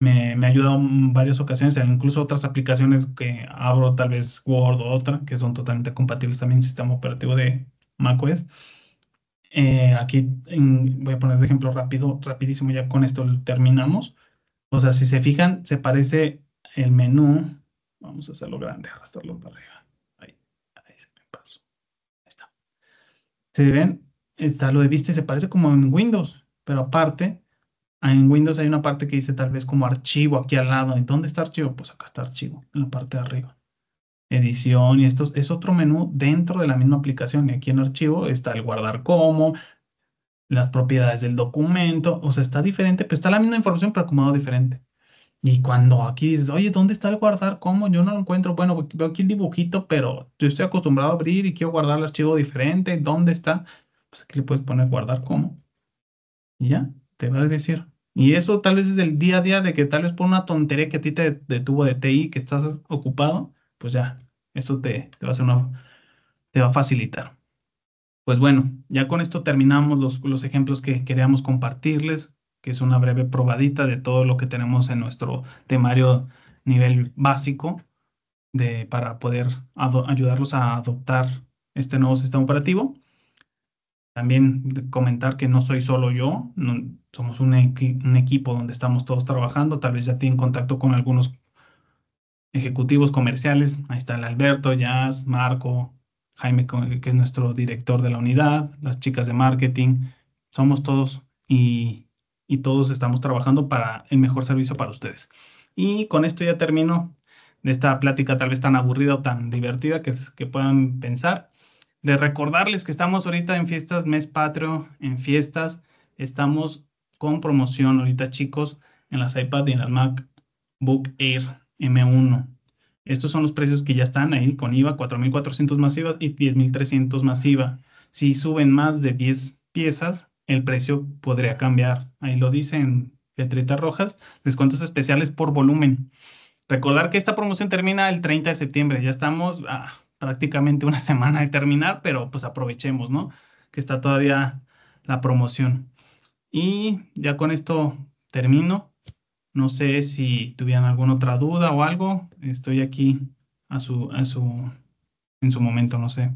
me, me ha ayudado en varias ocasiones, e incluso otras aplicaciones que abro, tal vez Word o otra, que son totalmente compatibles también, sistema operativo de macOS. Eh, aquí voy a poner de ejemplo rápido, rapidísimo, ya con esto terminamos. O sea, si se fijan, se parece el menú Vamos a hacerlo grande, arrastrarlo para arriba. Ahí, ahí se me pasó. Ahí está. ¿Se ven? Está lo de vista y se parece como en Windows, pero aparte, en Windows hay una parte que dice tal vez como archivo aquí al lado. ¿Y dónde está archivo? Pues acá está archivo, en la parte de arriba. Edición y esto es otro menú dentro de la misma aplicación. Y aquí en archivo está el guardar como, las propiedades del documento. O sea, está diferente, pero está la misma información, pero acomodado diferente. Y cuando aquí dices, oye, ¿dónde está el guardar? ¿Cómo? Yo no lo encuentro. Bueno, veo aquí el dibujito, pero yo estoy acostumbrado a abrir y quiero guardar el archivo diferente. ¿Dónde está? Pues aquí le puedes poner guardar como. Y ya, te va a decir. Y eso tal vez es del día a día de que tal vez por una tontería que a ti te detuvo de TI, que estás ocupado, pues ya, eso te, te va a hacer te va a facilitar. Pues bueno, ya con esto terminamos los, los ejemplos que queríamos compartirles que es una breve probadita de todo lo que tenemos en nuestro temario nivel básico de, para poder ayudarlos a adoptar este nuevo sistema operativo. También comentar que no soy solo yo, somos un, un, equipo donde estamos todos trabajando, tal vez ya tienen contacto con algunos ejecutivos comerciales, ahí está el Alberto, Jazz, Marco, Jaime, que es nuestro director de la unidad, las chicas de marketing, somos todos y y todos estamos trabajando para el mejor servicio para ustedes. Y con esto ya termino de esta plática tal vez tan aburrida o tan divertida que, que puedan pensar. De recordarles que estamos ahorita en fiestas, mes patrio, en fiestas, estamos con promoción ahorita chicos en las iPad y en las MacBook Air M1. Estos son los precios que ya están ahí con IVA, 4.400 más y 10.300 más Si suben más de 10 piezas, el precio podría cambiar. Ahí lo dicen Petritas rojas, descuentos especiales por volumen. Recordar que esta promoción termina el 30 de septiembre, ya estamos prácticamente una semana de terminar, pero pues aprovechemos, ¿no? Que está todavía la promoción. Y ya con esto termino. No sé si tuvieran alguna otra duda o algo. Estoy aquí a su, a su, en su momento, no sé.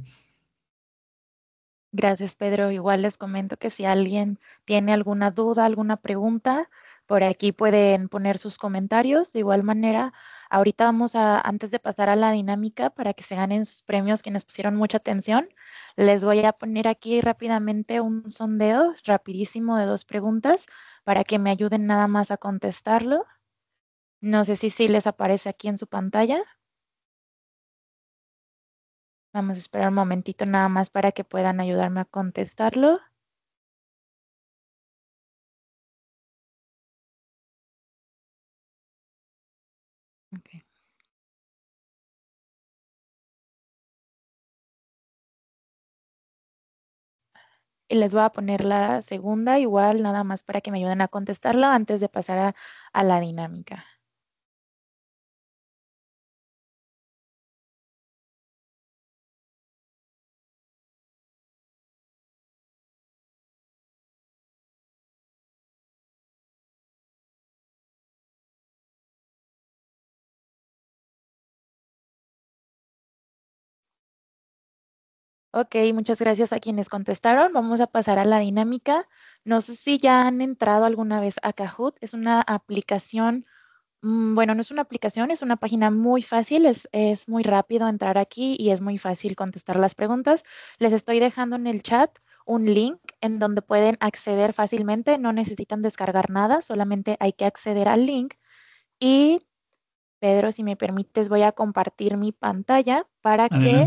Gracias, Pedro. Igual les comento que si alguien tiene alguna duda, alguna pregunta, por aquí pueden poner sus comentarios. De igual manera, ahorita vamos a, antes de pasar a la dinámica para que se ganen sus premios quienes pusieron mucha atención, les voy a poner aquí rápidamente un sondeo rapidísimo de dos preguntas para que me ayuden nada más a contestarlo. No sé si sí les aparece aquí en su pantalla. Vamos a esperar un momentito nada más para que puedan ayudarme a contestarlo. Y les voy a poner la segunda igual, nada más para que me ayuden a contestarlo antes de pasar a la dinámica. Ok, muchas gracias a quienes contestaron. Vamos a pasar a la dinámica. No sé si ya han entrado alguna vez a Kahoot. Es una aplicación, mm, bueno, no es una aplicación, es una página muy fácil. Es, muy rápido entrar aquí y es muy fácil contestar las preguntas. Les estoy dejando en el chat un link en donde pueden acceder fácilmente. No necesitan descargar nada, solamente hay que acceder al link. Y Pedro, si me permites, voy a compartir mi pantalla para que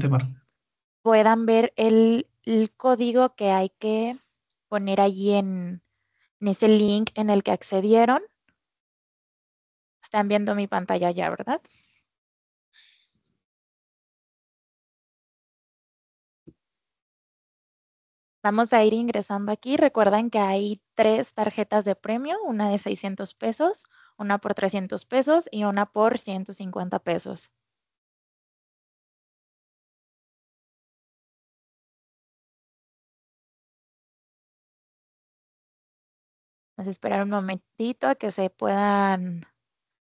puedan ver el, código que hay que poner allí en, en ese link en el que accedieron. Están viendo mi pantalla ya, ¿verdad? Vamos a ir ingresando aquí. Recuerden que hay tres tarjetas de premio, una de 600 pesos, una por 300 pesos y una por 150 pesos. Vamos a esperar un momentito a que se puedan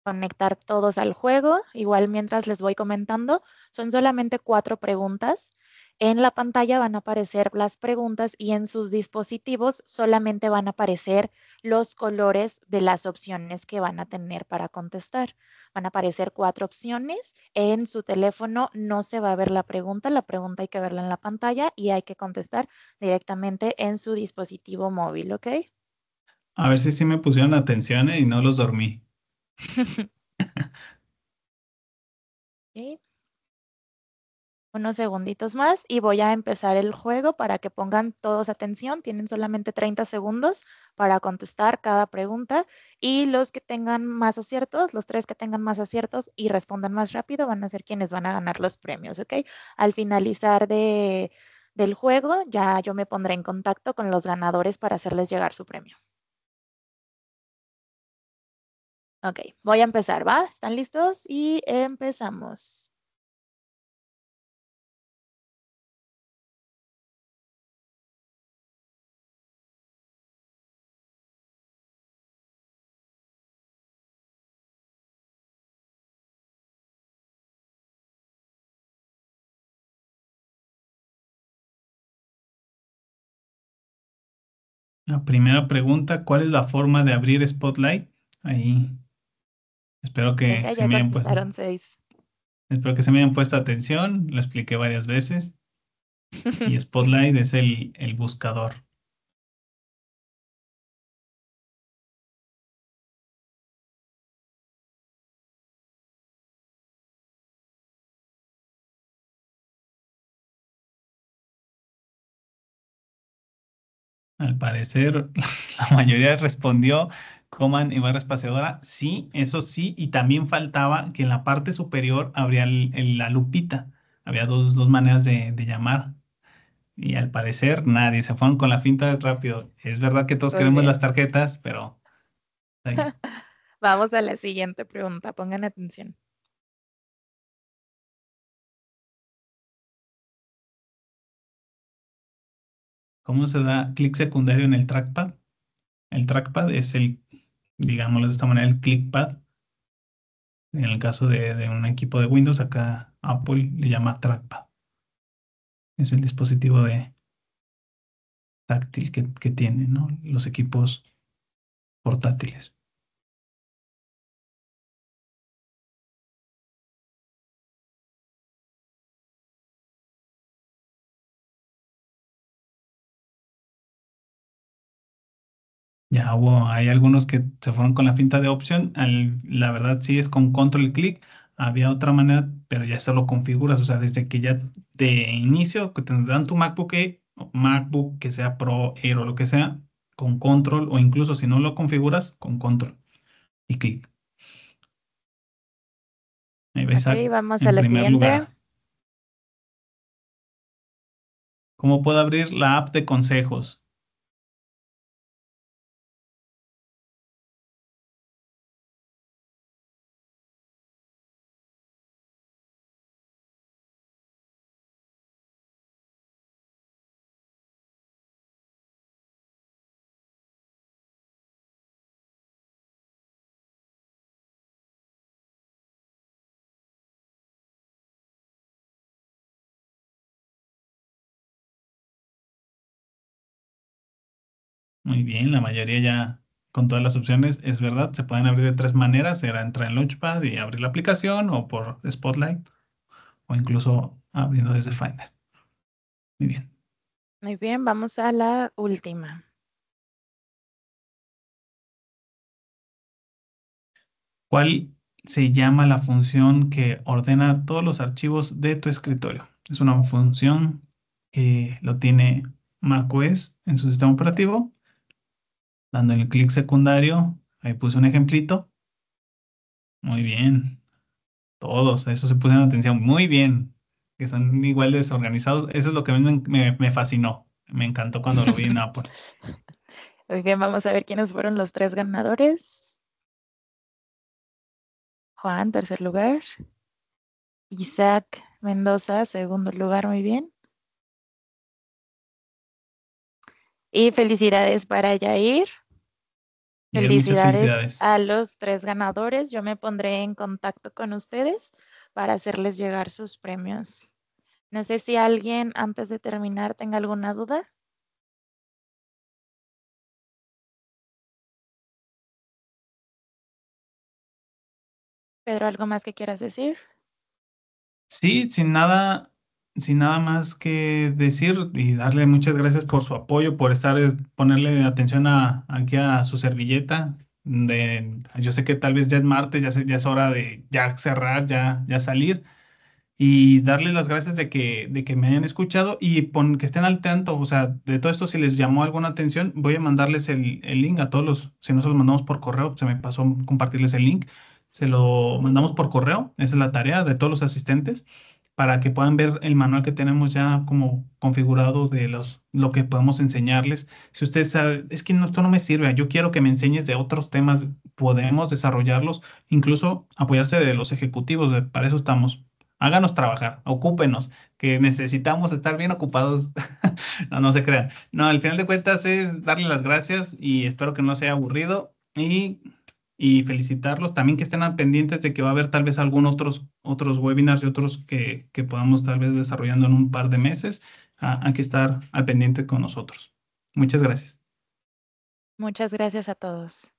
conectar todos al juego. Igual mientras les voy comentando, son solamente cuatro preguntas. En la pantalla van a aparecer las preguntas y en sus dispositivos solamente van a aparecer los colores de las opciones que van a tener para contestar. Van a aparecer cuatro opciones. En su teléfono no se va a ver la pregunta. La pregunta hay que verla en la pantalla y hay que contestar directamente en su dispositivo móvil, ¿ok? A ver si sí me pusieron atención eh, y no los dormí. Unos segunditos más y voy a empezar el juego para que pongan todos atención. Tienen solamente 30 segundos para contestar cada pregunta y los que tengan más aciertos, los tres que tengan más aciertos y respondan más rápido van a ser quienes van a ganar los premios, ¿ok? Al finalizar de, del juego ya yo me pondré en contacto con los ganadores para hacerles llegar su premio. Ok, voy a empezar, ¿va? ¿Están listos? Y empezamos. La primera pregunta, ¿cuál es la forma de abrir Spotlight? Ahí Espero que se me hayan puesto. Espero que se me atención. Lo expliqué varias veces. Y Spotlight es el, el buscador. Al parecer, la mayoría respondió coman y barra espaciadora, sí, eso sí, y también faltaba que en la parte superior habría la lupita, había dos, maneras de, llamar. Y al parecer nadie se fueron con la finta de rápido. Es verdad que todos queremos las tarjetas, pero... Vamos a la siguiente pregunta, pongan atención. ¿Cómo se da clic secundario en el trackpad? El trackpad es el digámoslo de esta manera, el clickpad. En el caso de, un equipo de Windows, acá Apple le llama trackpad. Es el dispositivo de táctil que, tienen ¿no? los equipos portátiles. Ya hubo, hay algunos que se fueron con la finta de opción. la verdad, sí es con control y clic, Había otra manera, pero ya se lo configuras. O sea, desde que ya de inicio que te dan tu MacBook MacBook que sea Pro Air o lo que sea, con control o incluso si no lo configuras, con control y clic. Ahí ves vamos a la siguiente. ¿Cómo puedo abrir la app de consejos? Muy bien, la mayoría ya con todas las opciones, es verdad, se pueden abrir de tres maneras, era entrar en Launchpad y abrir la aplicación o por Spotlight o incluso abriendo desde Finder. Muy bien. Muy bien, vamos a la última. ¿Cuál se llama la función que ordena todos los archivos de tu escritorio? Es una función que lo tiene macOS en su sistema operativo dando el clic secundario. Ahí puse un ejemplito. Muy bien. Todos, eso se puso en atención. Muy bien. Que son igual de desorganizados. Eso es lo que a mí me, me, fascinó. Me encantó cuando lo vi en Apple. Muy bien, vamos a ver quiénes fueron los tres ganadores. Juan, tercer lugar. Isaac Mendoza, segundo lugar, muy bien. Y felicidades para Yair. felicidades, a los tres ganadores. Yo me pondré en contacto con ustedes para hacerles llegar sus premios. No sé si alguien antes de terminar tenga alguna duda. Pedro, ¿algo más que quieras decir? Sí, sin nada, sin nada más que decir y darle muchas gracias por su apoyo, por estar, eh, ponerle atención aquí a su servilleta. De, yo sé que tal vez ya es martes, ya, ya es hora de ya cerrar, ya, ya salir. Y darles las gracias de que, de que me hayan escuchado y que estén al tanto. O sea, de todo esto, si les llamó alguna atención, voy a mandarles el, el link a todos los. Si no se los mandamos por correo, se me pasó compartirles el link. Se lo mandamos por correo. Esa es la tarea de todos los asistentes para que puedan ver el manual que tenemos ya como configurado de los, lo que podemos enseñarles. Si ustedes saben, es que no, esto no me sirve, yo quiero que me enseñes de otros temas, podemos desarrollarlos, incluso apoyarse de los ejecutivos, para eso estamos. Háganos trabajar, ocúpenos, que necesitamos estar bien ocupados. no, no se crean. No, al final de cuentas es darle las gracias y espero que no sea aburrido y y felicitarlos. También que estén al pendientes de que va a haber tal vez algún otros, otros webinars y otros que, que, podamos tal vez desarrollando en un par de meses. Ah, hay que estar al pendiente con nosotros. Muchas gracias. Muchas gracias a todos.